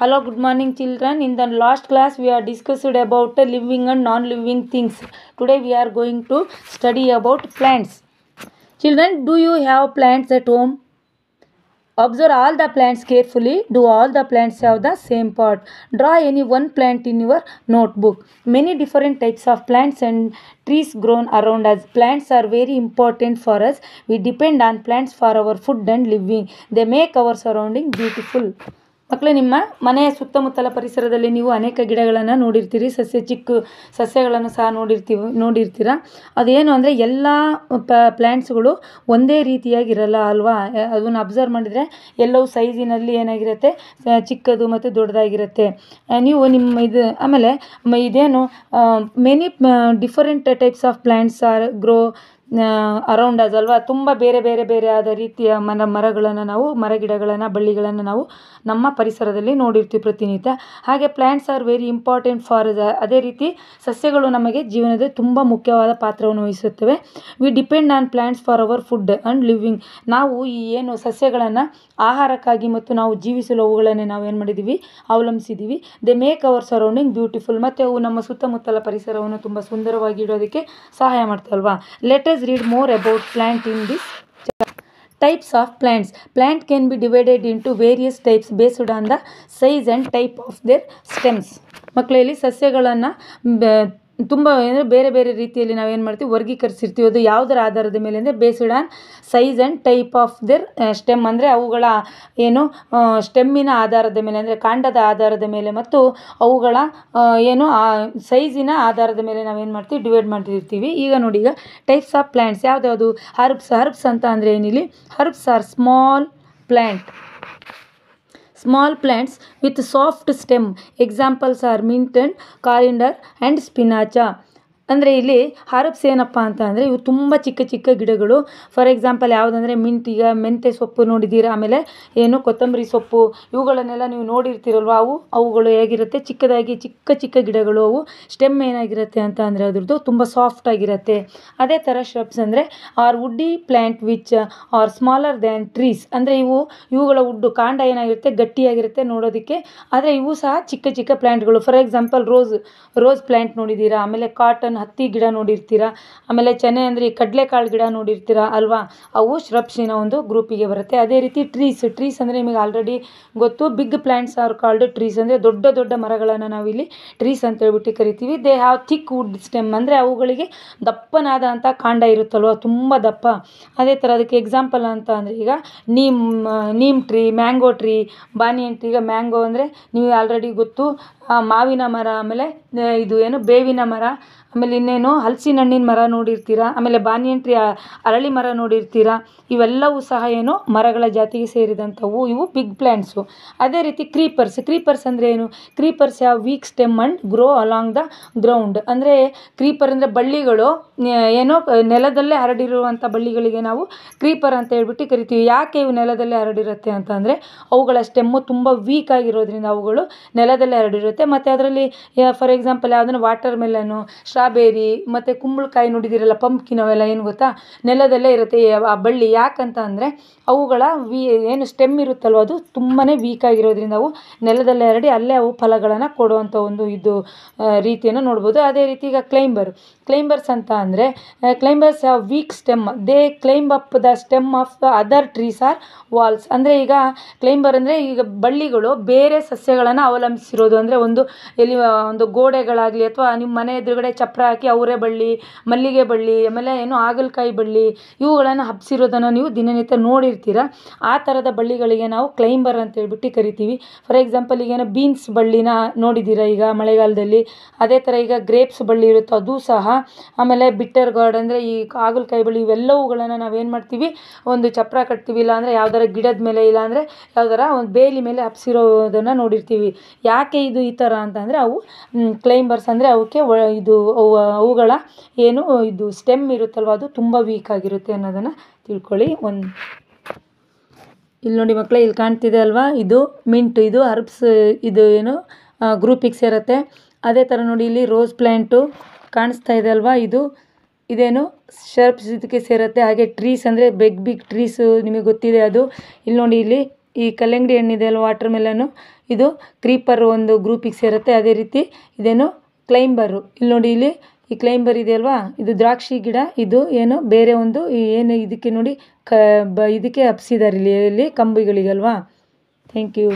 hello good morning children in the last class we are discussed about living and non-living things today we are going to study about plants children do you have plants at home observe all the plants carefully do all the plants have the same part draw any one plant in your notebook many different types of plants and trees grown around us plants are very important for us we depend on plants for our food and living they make our surrounding beautiful ಮಕ್ಕಳು ನಿಮ್ಮ ಮನೆಯ ಸುತ್ತಮುತ್ತಲ ಪರಿಸರದಲ್ಲಿ ನೀವು ಅನೇಕ ಗಿಡಗಳನ್ನು ನೋಡಿರ್ತೀರಿ ಸಸ್ಯ ಚಿಕ್ಕ ಸಸ್ಯಗಳನ್ನು ಸಹ ನೋಡಿರ್ತೀವಿ ನೋಡಿರ್ತೀರ ಅದೇನು ಅಂದರೆ ಎಲ್ಲ ಪ್ಲ್ಯಾಂಟ್ಸ್ಗಳು ಒಂದೇ ರೀತಿಯಾಗಿರಲ್ಲ ಅಲ್ವಾ ಅದನ್ನು ಅಬ್ಸರ್ವ್ ಮಾಡಿದರೆ ಎಲ್ಲವೂ ಸೈಜಿನಲ್ಲಿ ಏನಾಗಿರುತ್ತೆ ಚಿಕ್ಕದು ಮತ್ತು ದೊಡ್ಡದಾಗಿರುತ್ತೆ ನೀವು ನಿಮ್ಮ ಇದು ಆಮೇಲೆ ಇದೇನು many different types of plants are grow around ಅಲ್ವಾ ತುಂಬ ಬೇರೆ ಬೇರೆ ಬೇರೆ ಆದ ರೀತಿಯ ಮರ ಮರಗಳನ್ನು ನಾವು ಮರಗಿಡಗಳನ್ನು ಬಳ್ಳಿಗಳನ್ನು ನಾವು ನಮ್ಮ ಪರಿಸರದಲ್ಲಿ ನೋಡಿರ್ತೀವಿ ಪ್ರತಿನಿತ್ಯ ಹಾಗೆ plants are very important for the ಅದೇ ರೀತಿ ಸಸ್ಯಗಳು ನಮಗೆ ಜೀವನದ ತುಂಬ ಮುಖ್ಯವಾದ ಪಾತ್ರವನ್ನು ವಹಿಸುತ್ತವೆ we depend on plants for our food and living ನಾವು ಈ ಏನು ಸಸ್ಯಗಳನ್ನು ಆಹಾರಕ್ಕಾಗಿ ಮತ್ತು ನಾವು ಜೀವಿಸಲು ಅವುಗಳನ್ನೇ ನಾವು ಏನು ಮಾಡಿದ್ದೀವಿ ಅವಲಂಬಿಸಿದ್ದೀವಿ they make our surrounding beautiful ಮತ್ತು ಅವು ನಮ್ಮ ಸುತ್ತಮುತ್ತಲ ಪರಿಸರವನ್ನು ತುಂಬ ಸುಂದರವಾಗಿ ಇಡೋದಕ್ಕೆ ಸಹಾಯ ಮಾಡ್ತಲ್ವಾ latest Always read more about plant in this Types of plants. Plant can be divided into various types based on the size and type of their stems. ಮಕ್ಕಳಲ್ಲಿ ಸಸ್ಯಗಳನ್ನು ತುಂಬ ಅಂದರೆ ಬೇರೆ ಬೇರೆ ರೀತಿಯಲ್ಲಿ ನಾವೇನು ಮಾಡ್ತೀವಿ ವರ್ಗೀಕರಿಸಿರ್ತೀವಿ ಅದು ಯಾವುದರ ಆಧಾರದ ಮೇಲೆ ಅಂದರೆ based on size and type of their stem ಅಂದರೆ ಅವುಗಳ ಏನು ಸ್ಟೆಮ್ಮಿನ ಆಧಾರದ ಮೇಲೆ ಅಂದರೆ ಕಾಂಡದ ಆಧಾರದ ಮೇಲೆ ಮತ್ತು ಅವುಗಳ ಏನು ಸೈಜಿನ ಆಧಾರದ ಮೇಲೆ ನಾವೇನು ಮಾಡ್ತೀವಿ ಡಿವೈಡ್ ಮಾಡ್ತಿರ್ತೀವಿ ಈಗ ನೋಡಿ ಈಗ ಟೈಪ್ಸ್ ಆಫ್ ಪ್ಲ್ಯಾಂಟ್ಸ್ ಯಾವುದ್ಯಾವುದು ಹರ್ಬ್ಸ್ ಹರ್ಬ್ಸ್ ಅಂತ ಅಂದರೆ ಏನಿಲ್ಲಿ herbs are small plant Small plants with soft stem examples are mint and coriander and spinach. ಅಂದರೆ ಇಲ್ಲಿ ಹಾರ್ಬ್ಸ್ ಏನಪ್ಪ ಅಂತ ಅಂದರೆ ಇವು ತುಂಬ ಚಿಕ್ಕ ಚಿಕ್ಕ ಗಿಡಗಳು ಫಾರ್ ಎಕ್ಸಾಂಪಲ್ ಯಾವುದಂದರೆ ಮಿಂಟ್ ಈಗ ಮೆಂತೆ ಸೊಪ್ಪು ನೋಡಿದ್ದೀರಾ ಆಮೇಲೆ ಏನು ಕೊತ್ತಂಬರಿ ಸೊಪ್ಪು ಇವುಗಳನ್ನೆಲ್ಲ ನೀವು ನೋಡಿರ್ತೀರಲ್ವ ಅವು ಅವುಗಳು ಹೇಗಿರುತ್ತೆ ಚಿಕ್ಕದಾಗಿ ಚಿಕ್ಕ ಚಿಕ್ಕ ಗಿಡಗಳು ಅವು ಸ್ಟೆಮ್ ಏನಾಗಿರುತ್ತೆ ಅಂತ ಅಂದರೆ ಅದ್ರದ್ದು ತುಂಬ ಸಾಫ್ಟ್ ಆಗಿರುತ್ತೆ ಅದೇ ಥರ ಶ್ರಬ್ಸ್ ಅಂದರೆ are woody plant which are smaller than trees ಅಂದರೆ ಇವು ಇವುಗಳ ಉಡ್ಡು ಕಾಂಡ ಏನಾಗಿರುತ್ತೆ ಗಟ್ಟಿಯಾಗಿರುತ್ತೆ ನೋಡೋದಕ್ಕೆ ಆದರೆ ಇವು ಸಹ ಚಿಕ್ಕ ಚಿಕ್ಕ ಪ್ಲ್ಯಾಂಟ್ಗಳು for example rose rose plant ನೋಡಿದ್ದೀರಾ ಆಮೇಲೆ ಕಾಟನ್ ಹತ್ತಿ ಗಿಡ ನೋಡಿರ್ತೀರ ಆಮೇಲೆ ಚೆನ್ನೆ ಅಂದರೆ ಕಡಲೆಕಾಳು ಗಿಡ ನೋಡಿರ್ತೀರ ಅಲ್ವಾ ಅವು ಶ್ರಬ್ಸಿನ ಒಂದು ಗ್ರೂಪಿಗೆ ಬರುತ್ತೆ ಅದೇ ರೀತಿ ಟ್ರೀಸ್ ಟ್ರೀಸ್ ಅಂದರೆ ನಿಮಗೆ ಆಲ್ರೆಡಿ ಗೊತ್ತು big plants are called trees ಅಂದರೆ ದೊಡ್ಡ ದೊಡ್ಡ ಮರಗಳನ್ನು ನಾವಿಲ್ಲಿ ಟ್ರೀಸ್ ಅಂತ ಹೇಳ್ಬಿಟ್ಟು ಕರಿತೀವಿ they have thick wood stem ಅಂದರೆ ಅವುಗಳಿಗೆ ದಪ್ಪನಾದಂಥ ಕಾಂಡ ಇರುತ್ತಲ್ವ ತುಂಬ ದಪ್ಪ ಅದೇ ಥರ ಅದಕ್ಕೆ ಎಕ್ಸಾಂಪಲ್ ಅಂತ ಅಂದರೆ ಈಗ neem neem tree mango tree banyan tree ಈಗ ಮ್ಯಾಂಗೋ ಅಂದರೆ ನೀವು ಆಲ್ರೆಡಿ ಗೊತ್ತು ಮಾವಿನ ಮರ ಆಮೇಲೆ ಇದು ಏನು ಬೇವಿನ ಮರ ಆಮೇಲೆ ಇನ್ನೇನು ಹಲಸಿನ ಹಣ್ಣಿನ ಮರ ನೋಡಿರ್ತೀರಾ ಆಮೇಲೆ ಬಾನಿಯಂಟ್ರಿ ಅರಳಿ ಮರ ನೋಡಿರ್ತೀರಾ ಇವೆಲ್ಲವೂ ಸಹ ಏನು ಮರಗಳ ಜಾತಿಗೆ ಸೇರಿದಂಥವು ಇವು ಬಿಗ್ ಪ್ಲ್ಯಾಂಟ್ಸು ಅದೇ ರೀತಿ ಕ್ರೀಪರ್ಸ್ ಕ್ರೀಪರ್ಸ್ ಅಂದರೆ ಏನು ಕ್ರೀಪರ್ಸ್ ಯಾವ weak stem and grow along the ground ಅಂದರೆ ಕ್ರೀಪರ್ ಅಂದರೆ ಬಳ್ಳಿಗಳು ಏನೋ ನೆಲದಲ್ಲೇ ಹರಡಿರುವಂಥ ಬಳ್ಳಿಗಳಿಗೆ ನಾವು ಕ್ರೀಪರ್ ಅಂತ ಹೇಳ್ಬಿಟ್ಟು ಕರಿತೀವಿ ಯಾಕೆ ಇವು ನೆಲದಲ್ಲೇ ಹರಡಿರುತ್ತೆ ಅಂತಂದರೆ ಅವುಗಳ ಸ್ಟೆಮ್ಮು ತುಂಬ ವೀಕ್ ಆಗಿರೋದ್ರಿಂದ ಅವುಗಳು ನೆಲದಲ್ಲೇ ಹರಡಿರುತ್ತೆ ಮತ್ತೆ ಮತ್ತು ಅದರಲ್ಲಿ ಫಾರ್ ಎಕ್ಸಾಂಪಲ್ ಯಾವುದನ್ನು ವಾಟರ್ ಮೆಲನು ಸ್ಟ್ರಾಬೆರಿ ಮತ್ತು ಕುಂಬಳಕಾಯಿ ನೋಡಿದಿರಲ್ಲ ಪಂಪ್ಕಿನ್ ಅವೆಲ್ಲ ಏನು ಗೊತ್ತಾ ನೆಲದಲ್ಲೇ ಇರುತ್ತೆ ಆ ಬಳ್ಳಿ ಯಾಕಂತ ಅಂದರೆ ಅವುಗಳ ವಿ ಏನು ಸ್ಟೆಮ್ ಇರುತ್ತಲ್ವ ಅದು ತುಂಬಾ ವೀಕ್ ಆಗಿರೋದ್ರಿಂದ ಅವು ನೆಲದಲ್ಲೇ ಹರಡಿ ಅಲ್ಲೇ ಅವು ಫಲಗಳನ್ನು ಕೊಡುವಂಥ ಒಂದು ಇದು ರೀತಿಯನ್ನು ನೋಡ್ಬೋದು ಅದೇ ರೀತಿ ಈಗ ಕ್ಲೈಂಬರ್ ಕ್ಲೈಂಬರ್ಸ್ ಅಂತ ಅಂದರೆ ಕ್ಲೈಂಬರ್ಸ್ ಯಾವ weak stem they climb up the stem of the other trees or walls ಅಂದರೆ ಈಗ ಕ್ಲೈಂಬರ್ ಅಂದರೆ ಈಗ ಬಳ್ಳಿಗಳು ಬೇರೆ ಸಸ್ಯಗಳನ್ನು ಅವಲಂಬಿಸಿರೋದು ಅಂದರೆ ಒಂದು ಎಲ್ಲಿ ಒಂದು ಗೋಡೆಗಳಾಗಲಿ ಅಥವಾ ನಿಮ್ಮ ಮನೆ ಎದುರುಗಡೆ ಚಪ್ಪರ ಹಾಕಿ ಅವರೆ ಬಳ್ಳಿ ಮಲ್ಲಿಗೆ ಬಳ್ಳಿ ಆಮೇಲೆ ಏನು ಹಾಗಲಕಾಯಿ ಬಳ್ಳಿ ಇವುಗಳನ್ನು ಹಬ್ಬಿಸಿರೋದನ್ನು ನೀವು ದಿನನಿತ್ಯ ನೋಡಿರ್ತೀರ ಆ ಥರದ ಬಳ್ಳಿಗಳಿಗೆ ನಾವು ಕ್ಲೈಂಬರ್ ಅಂತ ಹೇಳ್ಬಿಟ್ಟು ಕರಿತೀವಿ ಫಾರ್ ಎಕ್ಸಾಂಪಲ್ ಈಗೇನು ಬೀನ್ಸ್ ಬಳ್ಳಿನ ನೋಡಿದ್ದೀರ ಈಗ ಮಳೆಗಾಲದಲ್ಲಿ ಅದೇ ಥರ ಈಗ ಗ್ರೇಪ್ಸ್ ಬಳ್ಳಿ ಇರುತ್ತೋ ಅದು ಸಹ ಆಮೇಲೆ ಬಿಟ್ಟರ್ ಗಾರ್ಡ್ ಅಂದರೆ ಈ ಹಾಗಲಕಾಯಿ ಬಳ್ಳಿ ಇವೆಲ್ಲವುಗಳನ್ನು ನಾವೇನು ಮಾಡ್ತೀವಿ ಒಂದು ಚಪ್ರ ಕಟ್ತೀವಿ ಇಲ್ಲಾಂದರೆ ಯಾವ್ದಾರ ಗಿಡದ ಮೇಲೆ ಇಲ್ಲಾಂದರೆ ಯಾವ್ದಾರ ಒಂದು ಬೇಲಿ ಮೇಲೆ ಹಬ್ಸಿರೋದನ್ನು ನೋಡಿರ್ತೀವಿ ಯಾಕೆ ಇದು ಈ ಥರ ಅಂತಂದರೆ ಅವು ಕ್ಲೈಂಬರ್ಸ್ ಅಂದರೆ ಅವಕ್ಕೆ ಇದು ಅವು ಅವುಗಳ ಏನು ಇದು ಸ್ಟೆಮ್ ಇರುತ್ತಲ್ವ ಅದು ತುಂಬ ವೀಕ್ ಆಗಿರುತ್ತೆ ಅನ್ನೋದನ್ನು ತಿಳ್ಕೊಳ್ಳಿ ಒಂದು ಇಲ್ಲಿ ನೋಡಿ ಮಕ್ಕಳೇ ಇಲ್ಲಿ ಕಾಣ್ತಿದೆ ಅಲ್ವಾ ಇದು ಮಿಂಟು ಇದು ಹರ್ಬ್ಸ್ ಇದು ಏನು ಗ್ರೂಪಿಗೆ ಸೇರುತ್ತೆ ಅದೇ ಥರ ನೋಡಿ ಇಲ್ಲಿ ರೋಸ್ ಪ್ಲ್ಯಾಂಟು ಕಾಣಿಸ್ತಾ ಇದೆ ಅಲ್ವಾ ಇದು ಇದೇನು ಶರ್ಪ್ಸ್ ಇದಕ್ಕೆ ಸೇರುತ್ತೆ ಹಾಗೆ ಟ್ರೀಸ್ ಅಂದರೆ ಬಿಗ್ ಬಿಗ್ ಟ್ರೀಸು ನಿಮಗೆ ಗೊತ್ತಿದೆ ಅದು ಇಲ್ಲಿ ನೋಡಿ ಇಲ್ಲಿ ಈ ಕಲ್ಲಂಗಡಿ ಹಣ್ಣಿದೆ ಅಲ್ವಾ ವಾಟರ್ ಮೆಲನ್ನು ಇದು ಕ್ರೀಪರ್ ಒಂದು ಗ್ರೂಪಿಗೆ ಸೇರುತ್ತೆ ಅದೇ ರೀತಿ ಇದೇನು ಕ್ಲೈಂಬರು ಇಲ್ಲಿ ನೋಡಿ ಇಲ್ಲಿ ಈ ಕ್ಲೈಂಬರ್ ಇದೆ ಅಲ್ವಾ ಇದು ದ್ರಾಕ್ಷಿ ಗಿಡ ಇದು ಏನು ಬೇರೆ ಒಂದು ಏನು ಇದಕ್ಕೆ ನೋಡಿ ಕ ಇದಕ್ಕೆ ಹಬ್ಸಿದ್ದಾರೆ ಇಲ್ಲಿ ಇಲ್ಲಿ ಕಂಬಿಗಳಿಗಲ್ವಾ ಥ್ಯಾಂಕ್ ಯು